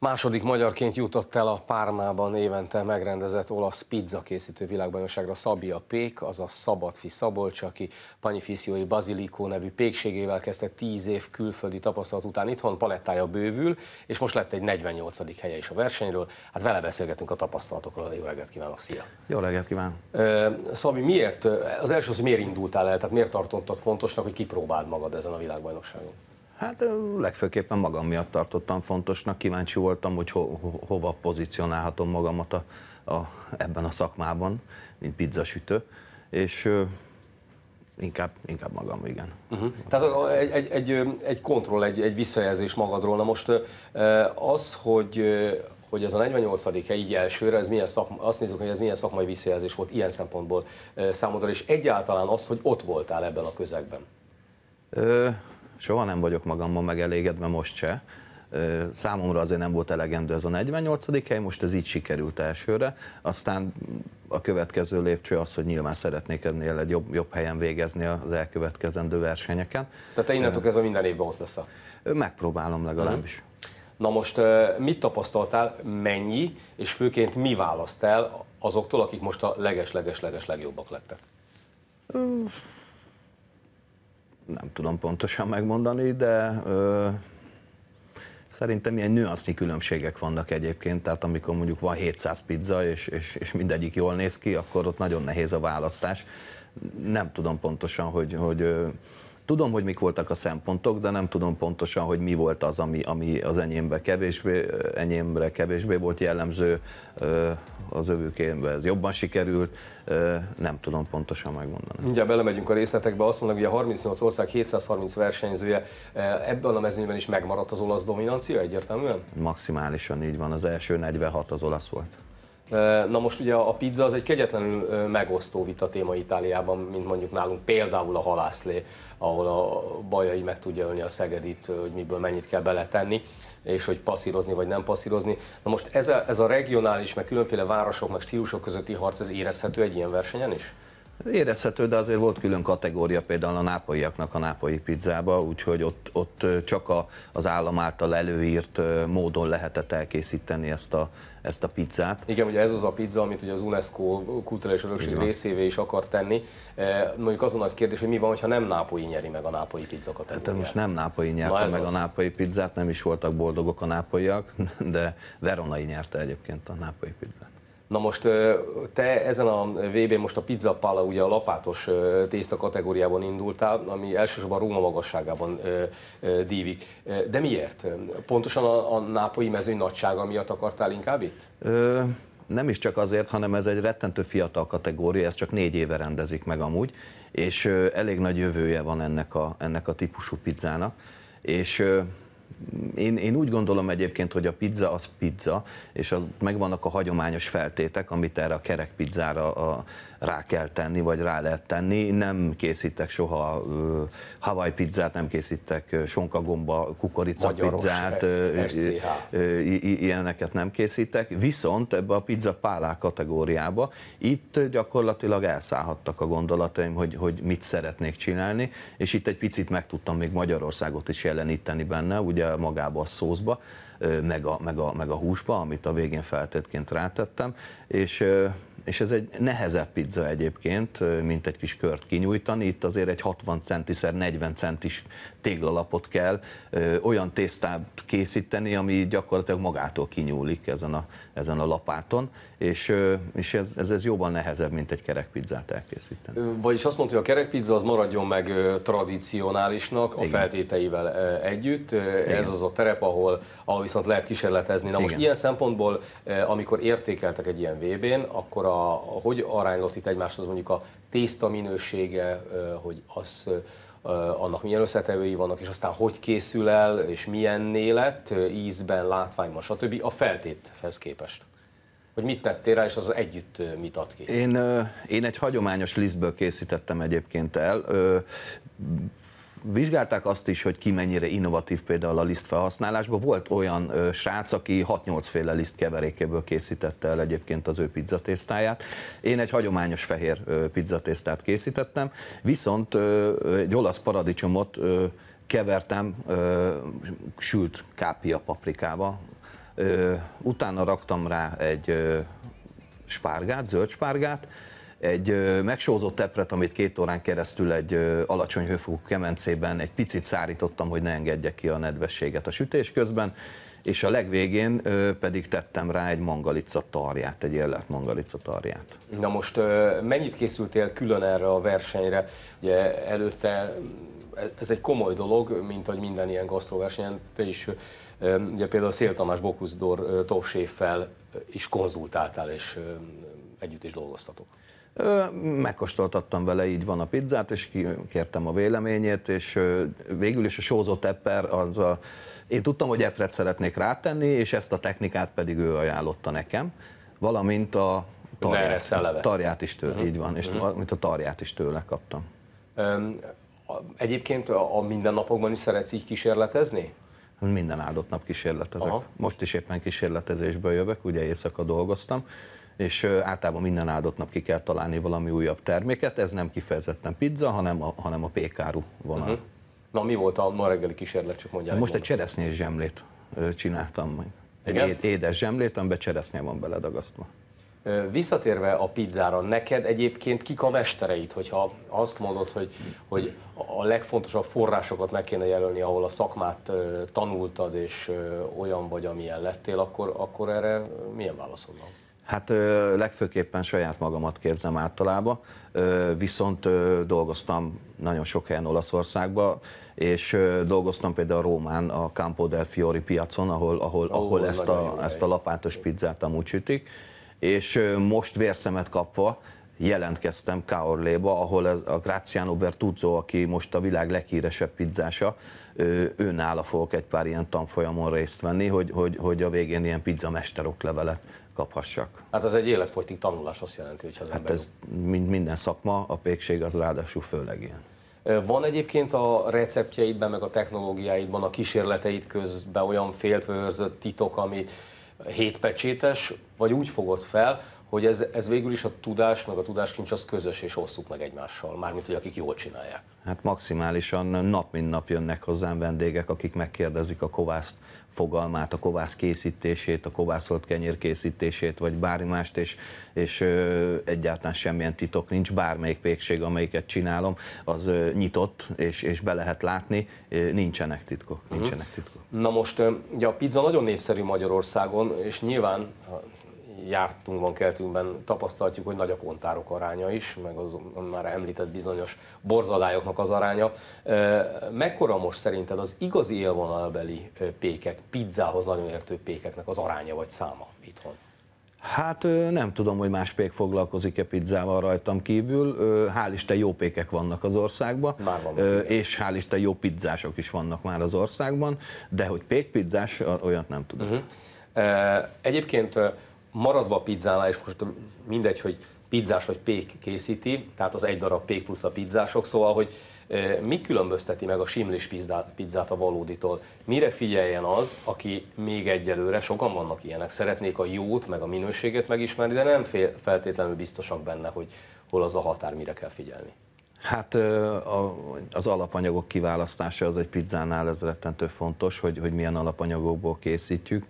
Második magyarként jutott el a Pármában évente megrendezett olasz pizza készítő világbajnokságra Szabia Pék, azaz Szabadfi Szabolcs, aki Panifisziói Bazilikó nevű pékségével kezdte 10 év külföldi tapasztalat után itthon, palettája bővül, és most lett egy 48. helye is a versenyről. Hát vele beszélgetünk a tapasztalatokról. Jó reggelt kívánok, szia! Jó reggelt kívánok! Szabi, miért, az első az, hogy miért indultál el, tehát miért tartottad fontosnak, hogy kipróbáld magad ezen a világbajnokságon? Hát legfőképpen magam miatt tartottam fontosnak, kíváncsi voltam, hogy ho, ho, hova pozícionálhatom magamat a, a, ebben a szakmában, mint pizzasütő, és ö, inkább, inkább magam, igen. Uh-huh. Tehát egy, egy, egy, egy kontroll, egy, egy visszajelzés magadról. Na most az, hogy hogy ez a 48 hely így elsőre, ez milyen szakma, azt nézzük, hogy ez milyen szakmai visszajelzés volt ilyen szempontból számodra, és egyáltalán az, hogy ott voltál ebben a közegben. Ö, soha nem vagyok magammal megelégedve, most se. Számomra azért nem volt elegendő ez a 48 hely, most ez így sikerült elsőre, aztán a következő lépcső az, hogy nyilván szeretnék ennél egy jobb, jobb helyen végezni az elkövetkezendő versenyeken. Tehát te innentől kezdve minden évben ott lesz Megpróbálom legalábbis. Uh-huh. Na most mit tapasztaltál, mennyi, és főként mi választ el azoktól, akik most a leges-leges-leges legjobbak lettek? Öf nem tudom pontosan megmondani, de ö, szerintem ilyen nüansznyi különbségek vannak egyébként, tehát amikor mondjuk van 700 pizza, és, és, és mindegyik jól néz ki, akkor ott nagyon nehéz a választás. Nem tudom pontosan, hogy, hogy Tudom, hogy mik voltak a szempontok, de nem tudom pontosan, hogy mi volt az, ami, ami az enyémbe kevésbé, enyémre kevésbé volt jellemző, az övőkémbe ez jobban sikerült, nem tudom pontosan megmondani. Mindjárt belemegyünk a részletekbe, azt mondom, hogy a 38 ország 730 versenyzője ebben a mezőnyben is megmaradt az olasz dominancia egyértelműen? Maximálisan így van, az első 46 az olasz volt. Na most ugye a pizza az egy kegyetlenül megosztó vita téma Itáliában, mint mondjuk nálunk például a halászlé, ahol a bajai meg tudja ölni a szegedit, hogy miből mennyit kell beletenni, és hogy passzírozni vagy nem passzírozni. Na most ez a, ez a regionális, meg különféle városok, meg stílusok közötti harc, ez érezhető egy ilyen versenyen is? Érezhető, de azért volt külön kategória például a nápolyiaknak a nápolyi pizzába, úgyhogy ott, ott csak a, az állam által előírt módon lehetett elkészíteni ezt a, ezt a pizzát. Igen, ugye ez az a pizza, amit ugye az UNESCO kulturális örökség részévé is akar tenni. Eh, mondjuk az a nagy kérdés, hogy mi van, ha nem Nápolyi nyeri meg a nápolyi pizza Hát most nem Nápolyi nyerte Na meg az. a nápolyi pizzát, nem is voltak boldogok a nápolyiak, de Veronai nyerte egyébként a nápolyi pizzát. Na most te ezen a vb most a pizza pala, ugye a lapátos tészta kategóriában indultál, ami elsősorban Róma magasságában dívik. De miért? Pontosan a, a nápolyi mezőny nagysága miatt akartál inkább itt? Ö, nem is csak azért, hanem ez egy rettentő fiatal kategória, ez csak négy éve rendezik meg amúgy, és elég nagy jövője van ennek a, ennek a típusú pizzának. És én, én úgy gondolom egyébként, hogy a pizza az pizza, és az megvannak a hagyományos feltétek, amit erre a kerek pizzára a, rá kell tenni, vagy rá lehet tenni. Nem készítek soha Hawaii pizzát, nem készítek sonkagomba kukorica pizzát, ilyeneket nem készítek. Viszont ebbe a pizza pálá kategóriába itt gyakorlatilag elszállhattak a gondolataim, hogy, hogy mit szeretnék csinálni, és itt egy picit meg tudtam még Magyarországot is jeleníteni benne, ugye magába a szózba, meg a, meg a, meg a húsba, amit a végén feltétként rátettem, és és ez egy nehezebb pizza egyébként, mint egy kis kört kinyújtani. Itt azért egy 60 centiszer 40 centis téglalapot kell ö, olyan tésztát készíteni, ami gyakorlatilag magától kinyúlik ezen a, ezen a lapáton, és, ö, és ez, ez, ez jóval nehezebb, mint egy kerekpizzát elkészíteni. Vagyis azt mondta, hogy a kerekpizza az maradjon meg tradicionálisnak a Igen. feltéteivel együtt. Igen. Ez az a terep, ahol, ahol viszont lehet kísérletezni. Na most Igen. ilyen szempontból, amikor értékeltek egy ilyen VB-n, akkor a, hogy aránylott itt egymáshoz mondjuk a tészta minősége, hogy az annak milyen összetevői vannak, és aztán hogy készül el, és milyen nélet, ízben, látványban, stb. a feltéthez képest. Hogy mit tettél rá, és az együtt mit ad ki? Én, én egy hagyományos lisztből készítettem egyébként el vizsgálták azt is, hogy ki mennyire innovatív például a liszt felhasználásban. Volt olyan ö, srác, aki 6-8 féle liszt keverékéből készítette el egyébként az ő pizzatésztáját. Én egy hagyományos fehér ö, pizzatésztát készítettem, viszont ö, egy olasz paradicsomot ö, kevertem ö, sült kápia paprikába. ö, utána raktam rá egy ö, spárgát, zöld spárgát, egy megsózott tepret, amit két órán keresztül egy alacsony hőfokú kemencében egy picit szárítottam, hogy ne engedje ki a nedvességet a sütés közben, és a legvégén pedig tettem rá egy mangalica tarját, egy érlelt mangalica tarját. Na most mennyit készültél külön erre a versenyre? Ugye előtte ez egy komoly dolog, mint hogy minden ilyen gasztroversenyen, te is ugye például Szél Tamás Bokuszdor topséffel is konzultáltál, és együtt is dolgoztatok. Megkóstoltattam vele így van a pizzát, és kértem a véleményét, és végül is a sózott epper, az a, én tudtam, hogy epret szeretnék rátenni, és ezt a technikát pedig ő ajánlotta nekem, valamint a tarját, a tarját is tőle, uh-huh. így van, és uh-huh. Mhm. mint a tarját is tőle kaptam. Um, egyébként a mindennapokban is szeretsz így kísérletezni? Minden áldott nap kísérletezek. Aha. Most is éppen kísérletezésből jövök, ugye éjszaka dolgoztam, és általában minden áldott nap ki kell találni valami újabb terméket, ez nem kifejezetten pizza, hanem a, hanem a pékáru vonal. Uh-huh. Na mi volt a ma reggeli kísérlet, csak mondjál. Most egy cseresznyés zsemlét csináltam Egy Igen? édes zsemlét, amiben cseresznye van beledagasztva. Visszatérve a pizzára, neked egyébként kik a mestereit, hogyha azt mondod, hogy, hogy a legfontosabb forrásokat meg kéne jelölni, ahol a szakmát tanultad, és olyan vagy, amilyen lettél, akkor, akkor erre milyen válaszod van? Hát legfőképpen saját magamat képzem általában, viszont dolgoztam nagyon sok helyen Olaszországban, és dolgoztam például Rómán a Campo del Fiori piacon, ahol, ahol, oh, ahol ezt, a, ezt a lapátos pizzát amúgy sütik, és most vérszemet kapva jelentkeztem Kaorléba, ahol a Graziano Bertuzzo, aki most a világ leghíresebb pizzása, őnála fogok egy pár ilyen tanfolyamon részt venni, hogy, hogy, hogy a végén ilyen pizzamesterok levelet kaphassak. Hát ez egy életfogytig tanulás azt jelenti, hogy az hát ember... ez mind, minden szakma, a pékség az ráadásul főleg ilyen. Van egyébként a receptjeidben, meg a technológiáidban, a kísérleteid közben olyan féltvőrzött titok, ami hétpecsétes, vagy úgy fogod fel, hogy ez, ez végül is a tudás, meg a tudáskincs az közös, és osszuk meg egymással, mármint, hogy akik jól csinálják. Hát maximálisan nap mint nap jönnek hozzám vendégek, akik megkérdezik a kovászt fogalmát, a kovász készítését, a kovászolt kenyér készítését, vagy bármi mást, és, és ö, egyáltalán semmilyen titok nincs, bármelyik pékség, amelyiket csinálom, az ö, nyitott, és, és be lehet látni, nincsenek titkok, mhm. nincsenek titkok. Na most, ugye a pizza nagyon népszerű Magyarországon, és nyilván jártunkban, keltünkben tapasztaltjuk, hogy nagy a kontárok aránya is, meg az már említett bizonyos borzadályoknak az aránya. Mekkora most szerinted az igazi élvonalbeli pékek, pizzához nagyon értő pékeknek az aránya vagy száma itthon? Hát nem tudom, hogy más pék foglalkozik-e pizzával rajtam kívül. Hál' Isten jó pékek vannak az országban, már van, és hál' Isten jó pizzások is vannak már az országban, de hogy pékpizzás, olyat nem tudom. Uh-huh. Egyébként maradva a pizzánál, és most mindegy, hogy pizzás vagy pék készíti, tehát az egy darab pék plusz a pizzások, szóval, hogy mi különbözteti meg a simlis pizzát, a valóditól? Mire figyeljen az, aki még egyelőre, sokan vannak ilyenek, szeretnék a jót, meg a minőséget megismerni, de nem fél, feltétlenül biztosak benne, hogy hol az a határ, mire kell figyelni. Hát az alapanyagok kiválasztása az egy pizzánál ez rettentő fontos, hogy, hogy milyen alapanyagokból készítjük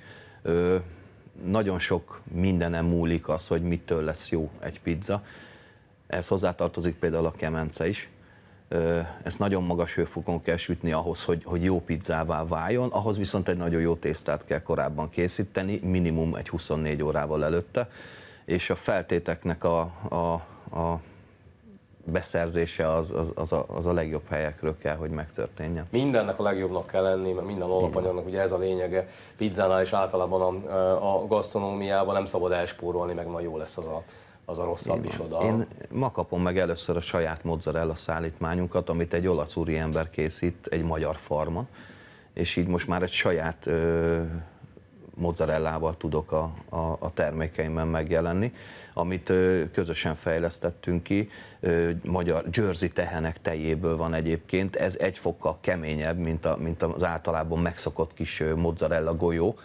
nagyon sok mindenem múlik az, hogy mitől lesz jó egy pizza. Ez hozzátartozik például a kemence is. Ezt nagyon magas hőfokon kell sütni ahhoz, hogy, hogy jó pizzává váljon, ahhoz viszont egy nagyon jó tésztát kell korábban készíteni, minimum egy 24 órával előtte, és a feltéteknek a, a, a beszerzése az, az, az, a, az a legjobb helyekről kell, hogy megtörténjen. Mindennek a legjobbnak kell lenni, mert minden alapanyagnak ugye ez a lényege. Pizzánál és általában a, a gasztronómiában nem szabad elspórolni, meg majd jó lesz az a az a rosszabb Igen. is oda. Én ma kapom meg először a saját mozzarella szállítmányunkat, amit egy olasz úriember készít egy magyar farmon, és így most már egy saját ö, mozzarellával tudok a, a, a termékeimben megjelenni, amit közösen fejlesztettünk ki. Magyar Jersey tehenek tejéből van egyébként, ez egy fokkal keményebb, mint, a, mint az általában megszokott kis mozzarella golyó,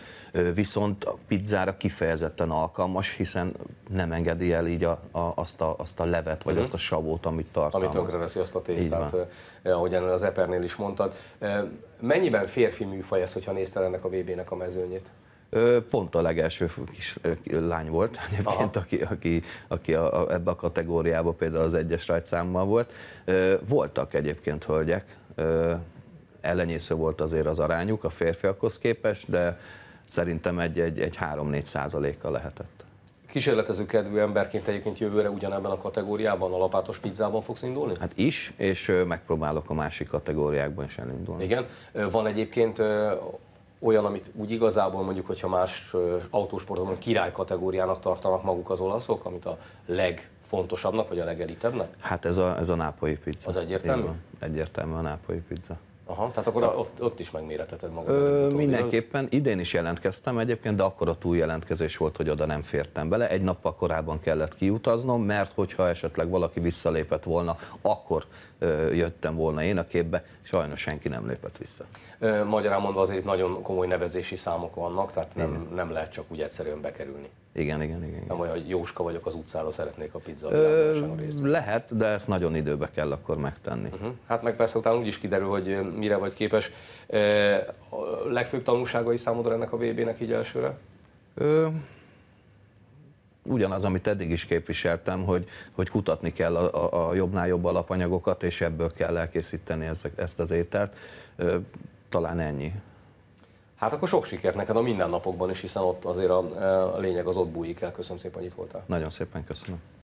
viszont a pizzára kifejezetten alkalmas, hiszen nem engedi el így a, a, azt, a, azt a levet, vagy uh-huh. azt a savót, amit tartalmaz. Amit tönkreteszi azt a tésztát, ahogy az epernél is mondtad. Mennyiben férfi műfaj ez, hogyha nézted ennek a VB-nek a mezőnyét? Pont a legelső kis lány volt egyébként, aki, aki, aki a, a, ebbe a kategóriába például az egyes rajtszámmal volt. Voltak egyébként hölgyek, ellenyésző volt azért az arányuk a férfiakhoz képest, de szerintem egy, egy, egy 3-4 százaléka lehetett. Kísérletező kedvű emberként egyébként jövőre ugyanebben a kategóriában, a lapátos pizzában fogsz indulni? Hát is, és megpróbálok a másik kategóriákban is elindulni. Igen. Van egyébként olyan, amit úgy igazából mondjuk, hogyha más autósportban király kategóriának tartanak maguk az olaszok, amit a legfontosabbnak, vagy a legelitebbnek? Hát ez a, ez a nápolyi pizza. Az egyértelmű? egyértelmű a nápolyi pizza. Aha, tehát akkor ott, ott is megméreteted magad. Ö, mindenképpen idén is jelentkeztem egyébként, de akkor a túljelentkezés volt, hogy oda nem fértem bele. Egy nappal korábban kellett kiutaznom, mert hogyha esetleg valaki visszalépett volna, akkor ö, jöttem volna én a képbe, sajnos senki nem lépett vissza. Ö, magyarán mondva azért nagyon komoly nevezési számok vannak, tehát nem, nem lehet csak úgy egyszerűen bekerülni. Igen, igen, igen. igen. olyan, hogy Jóska vagyok az utcára, szeretnék a pizza Ö, részt. Lehet, de ezt nagyon időbe kell akkor megtenni. Uh-huh. Hát meg persze utána úgy is kiderül, hogy mire vagy képes. A legfőbb tanulságai számodra ennek a VB-nek így elsőre? Ö, ugyanaz, amit eddig is képviseltem, hogy, hogy kutatni kell a, a jobbnál jobb alapanyagokat, és ebből kell elkészíteni ezt, ezt az ételt. Ö, talán ennyi. Hát akkor sok sikert neked a mindennapokban is, hiszen ott azért a, a lényeg az ott bújik el. Köszönöm szépen, hogy itt voltál. Nagyon szépen köszönöm.